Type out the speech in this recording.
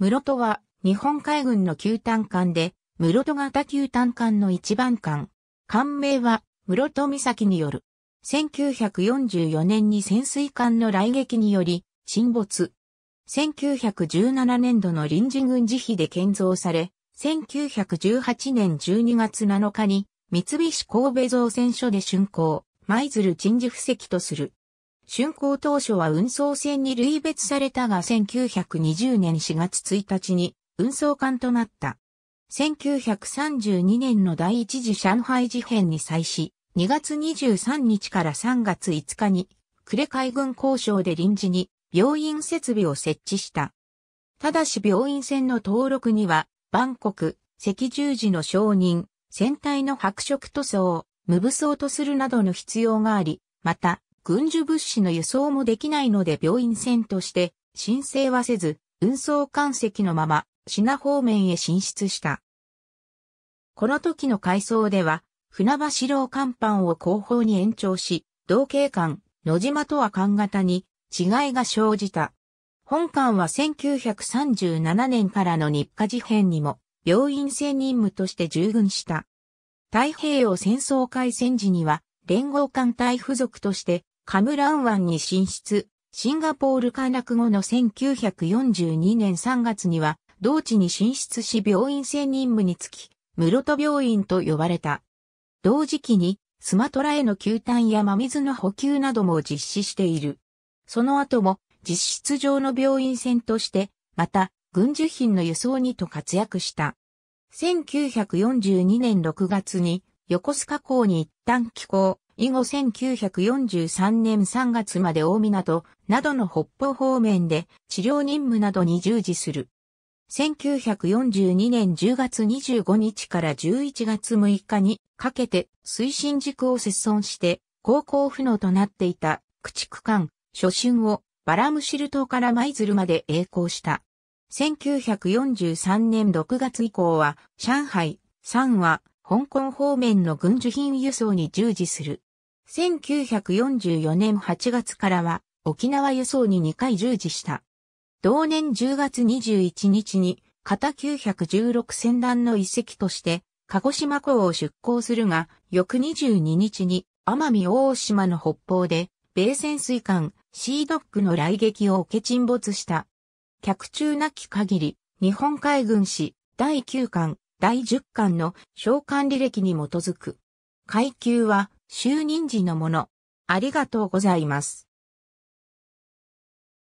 室戸は日本海軍の旧単艦で、室戸型旧単艦の一番艦。艦名は室戸岬による。1944年に潜水艦の来撃により沈没。1917年度の臨時軍事費で建造され、1918年12月7日に三菱神戸造船所で竣工、舞鶴鎮守布石とする。竣工当初は運送船に類別されたが1920年4月1日に運送艦となった。1932年の第一次上海事変に際し、2月23日から3月5日に、呉海軍交渉で臨時に病院設備を設置した。ただし病院船の登録には、万国、赤十字の承認、船体の白色塗装、無武装とするなどの必要があり、また、軍需物資の輸送もできないので病院船として申請はせず、運送艦籍のまま、品方面へ進出した。この時の改装では、船橋楼甲板を後方に延長し、同景艦、野島とは艦型に違いが生じた。本館は1937年からの日課事変にも、病院船任務として従軍した。太平洋戦争開戦時には、連合艦隊付属としてカムラン湾に進出、シンガポール陥落後の1942年3月には、同地に進出し病院専任務につき、室戸病院と呼ばれた。同時期に、スマトラへの球炭や真水の補給なども実施している。その後も、実質上の病院船として、また、軍需品の輸送にと活躍した。1942年6月に、横須賀港に一旦寄港。以後1943年3月まで大港などの北方方面で治療任務などに従事する。1942年10月25日から11月6日にかけて推進軸を切損して高校不能となっていた駆逐艦初春をバラムシル島から舞鶴まで栄光した。1943年6月以降は上海、三和、香港方面の軍需品輸送に従事する。1944年8月からは沖縄輸送に2回従事した。同年10月21日に型916船団の遺跡として鹿児島港を出港するが、翌22日に奄美大島の北方で米潜水艦シードックの来撃を受け沈没した。客中なき限り日本海軍史第9巻、第10巻の召喚履歴に基づく。階級は就任時のもの。ありがとうございます。